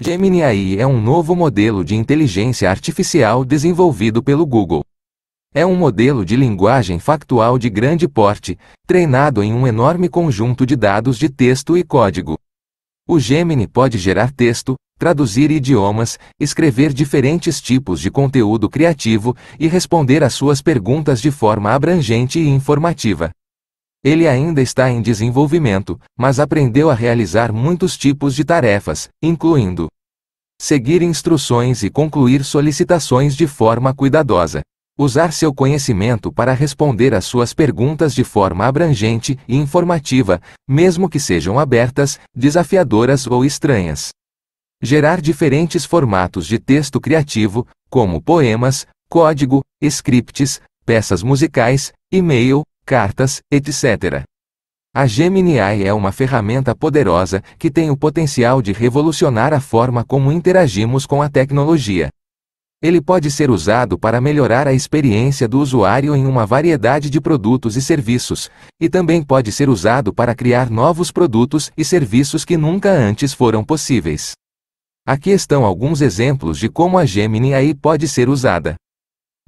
Gemini AI é um novo modelo de inteligência artificial desenvolvido pelo Google. É um modelo de linguagem factual de grande porte, treinado em um enorme conjunto de dados de texto e código. O Gemini pode gerar texto, traduzir idiomas, escrever diferentes tipos de conteúdo criativo e responder às suas perguntas de forma abrangente e informativa. Ele ainda está em desenvolvimento, mas aprendeu a realizar muitos tipos de tarefas, incluindo seguir instruções e concluir solicitações de forma cuidadosa, usar seu conhecimento para responder às suas perguntas de forma abrangente e informativa, mesmo que sejam abertas, desafiadoras ou estranhas. Gerar diferentes formatos de texto criativo, como poemas, código, scripts, peças musicais, e-mail, cartas, etc. A Gemini AI é uma ferramenta poderosa que tem o potencial de revolucionar a forma como interagimos com a tecnologia. Ele pode ser usado para melhorar a experiência do usuário em uma variedade de produtos e serviços, e também pode ser usado para criar novos produtos e serviços que nunca antes foram possíveis. Aqui estão alguns exemplos de como a Gemini AI pode ser usada.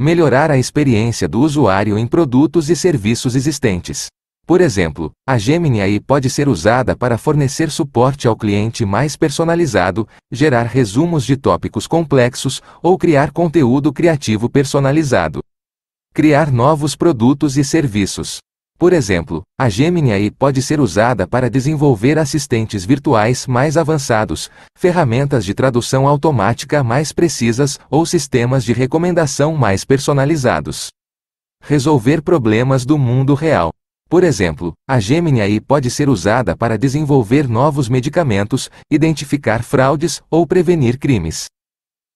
Melhorar a experiência do usuário em produtos e serviços existentes. Por exemplo, a Gemini AI pode ser usada para fornecer suporte ao cliente mais personalizado, gerar resumos de tópicos complexos ou criar conteúdo criativo personalizado. Criar novos produtos e serviços. Por exemplo, a Gemini AI pode ser usada para desenvolver assistentes virtuais mais avançados, ferramentas de tradução automática mais precisas ou sistemas de recomendação mais personalizados. Resolver problemas do mundo real. Por exemplo, a Gemini AI pode ser usada para desenvolver novos medicamentos, identificar fraudes ou prevenir crimes.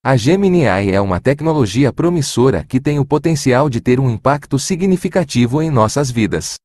A Gemini AI é uma tecnologia promissora que tem o potencial de ter um impacto significativo em nossas vidas.